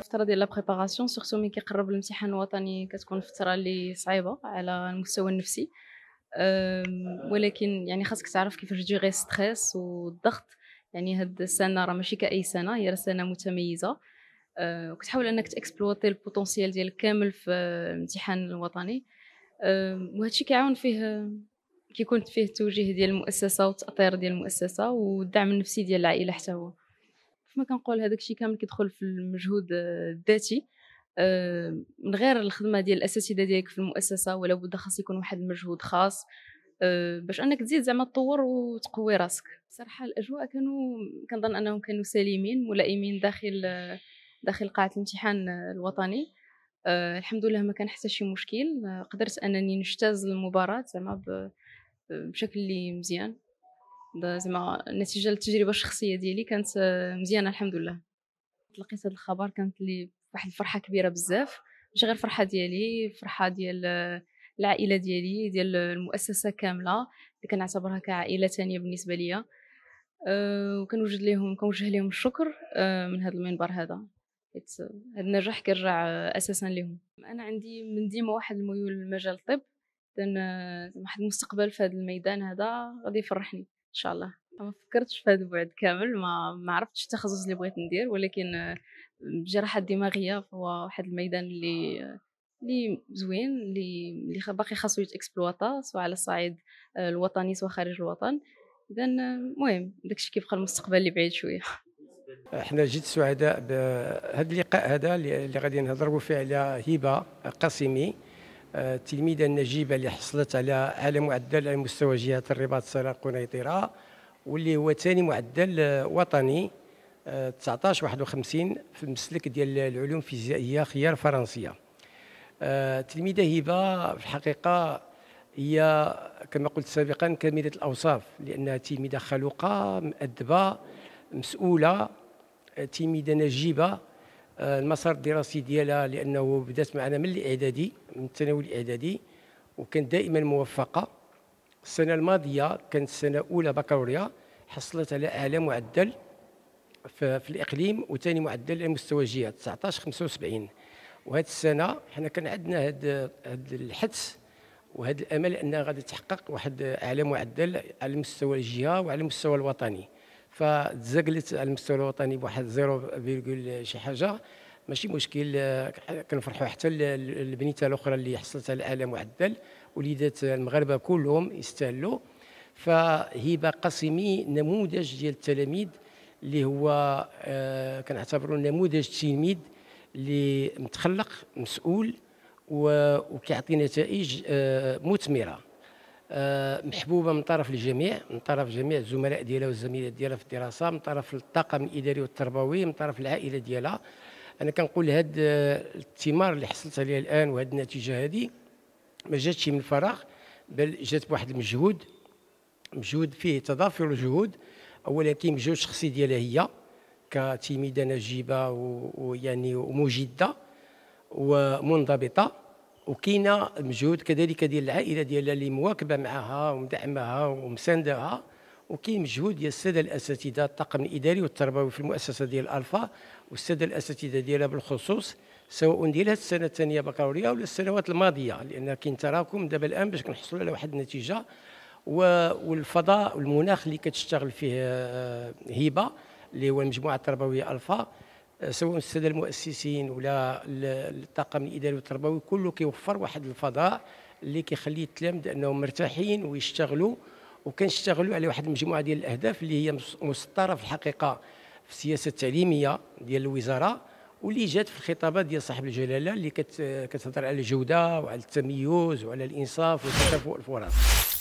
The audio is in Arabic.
الفتره ديال لا بريباراسيون سورتو ملي كيقرب الامتحان الوطني كتكون فتره اللي صعيبه على المستوى النفسي ولكن يعني خاصك تعرف كيفاش ديغي ستريس والضغط يعني هاد السنه راه ماشي كاي سنه هي سنه متميزه وكتحاول انك تاكسبلواتي البوتونسيال ديالك كامل في الامتحان الوطني وهادشي كيعاون فيه كيكون فيه التوجيه ديال المؤسسه والتاطير ديال المؤسسه والدعم النفسي ديال العائله حتى هو كما كنقول هذاك الشيء كامل كيدخل في المجهود الذاتي آه، من غير الخدمه ديال الاساتذه ديالك في المؤسسه ولا بد خاص يكون واحد المجهود خاص آه، باش انك تزيد زعما تطور وتقوي راسك بصراحه الاجواء كانوا كنظن انهم كانوا سليمين ملائمين داخل داخل قاعه الامتحان الوطني آه، الحمد لله ما كان حتى شي مشكل قدرت انني نجتاز المباراه زعما بشكل اللي مزيان زعما نتيجه للتجربه الشخصيه ديالي كانت آه، مزيانه الحمد لله لقيت هذا الخبر كانت لي واحد الفرحه كبيره بزاف ماشي غير فرحه ديالي فرحه ديال آه، العائله ديالي ديال المؤسسه كامله اللي كنعتبرها كعائله ثانيه بالنسبه ليا آه، وكنوجد لهم كنوجه لهم الشكر من هذا المنبر هذا هذا النجاح كيرجع اساسا لهم انا عندي من ديما واحد الميول لمجال الطب لان واحد المستقبل في هذا الميدان هذا غادي يفرحني ان شاء الله ما فكرتش في هذا البعد كامل ما ما عرفتش التخصص اللي بغيت ندير ولكن الجراحه الدماغيه هو واحد الميدان اللي اللي زوين اللي اللي باقي خاصو يتكسبلواطا سواء على الصعيد آه، الوطني سواء خارج الوطن اذا المهم داكشي كيبقى المستقبل اللي بعيد شويه احنا جد سعداء بهذا اللقاء هذا اللي غادي نهضروا فيه على هبه قاسمي التلميذه نجيبه اللي حصلت على اعلى معدل على مستوى جهه الرباط السلام قنيطره واللي هو ثاني معدل وطني 19 51 في المسلك ديال العلوم الفيزيائيه خيار فرنسيه التلميذه هبه في الحقيقه هي كما قلت سابقا كامله الاوصاف لانها تلميذه خلوقه مؤدبه مسؤوله تلميذه نجيبه آه، المسار الدراسي ديالها لانه بدات معنا من الاعدادي من الثانوي الاعدادي وكانت دائما موفقه السنه الماضيه كانت سنه اولى بكالوريا حصلت على اعلى معدل في, الاقليم وثاني معدل على مستوى الجهه 19 75 وهذه السنه حنا كان عندنا هذا الحدس وهذا الامل انها غادي تحقق واحد اعلى معدل على مستوى الجهه وعلى المستوى الوطني فتزقلت على المستوى الوطني بواحد زيرو فيرغول شي حاجه ماشي مشكل كنفرحوا حتى البنيته الاخرى اللي حصلت على العالم واحد الدال وليدات المغاربه كلهم يستاهلوا فهبه قاسمي نموذج ديال التلاميذ اللي هو آه كنعتبره نموذج تلميذ اللي متخلق مسؤول وكيعطي نتائج آه، مثمره آه، محبوبه من طرف الجميع من طرف جميع الزملاء ديالها والزميلات ديالها في الدراسه من طرف الطاقم الاداري والتربوي من طرف العائله ديالها انا كنقول هاد آه، الثمار اللي حصلت عليها الان وهاد النتيجه هادي ما جاتش من الفراغ بل جات بواحد المجهود مجهود فيه تضافر الجهود اولا كاين مجهود شخصي ديالها هي كتلميذه نجيبه ويعني ومجده ومنضبطه وكاينه مجهود كذلك ديال العائله ديالها اللي مواكبه معها ومدعمها ومساندها وكاين مجهود ديال الساده الاساتذه الطاقم الاداري والتربوي في المؤسسه ديال الفا والساده الاساتذه ديالها بالخصوص سواء ديال هذه السنه الثانيه بكالوريا ولا السنوات الماضيه لان كاين تراكم دابا الان باش كنحصلوا على واحد النتيجه والفضاء والمناخ اللي كتشتغل فيه هبه آه، اللي هو المجموعه التربويه الفا سواء الساده المؤسسين ولا الطاقم الاداري والتربوي كله كيوفر واحد الفضاء اللي كيخلي التلامذه انهم مرتاحين ويشتغلوا وكنشتغلوا على واحد المجموعه ديال الاهداف اللي هي مسطره في الحقيقه في السياسه التعليميه ديال الوزاره واللي جات في الخطابات ديال صاحب الجلاله اللي كتهضر على الجوده وعلى التميز وعلى الانصاف وتكافؤ الفرص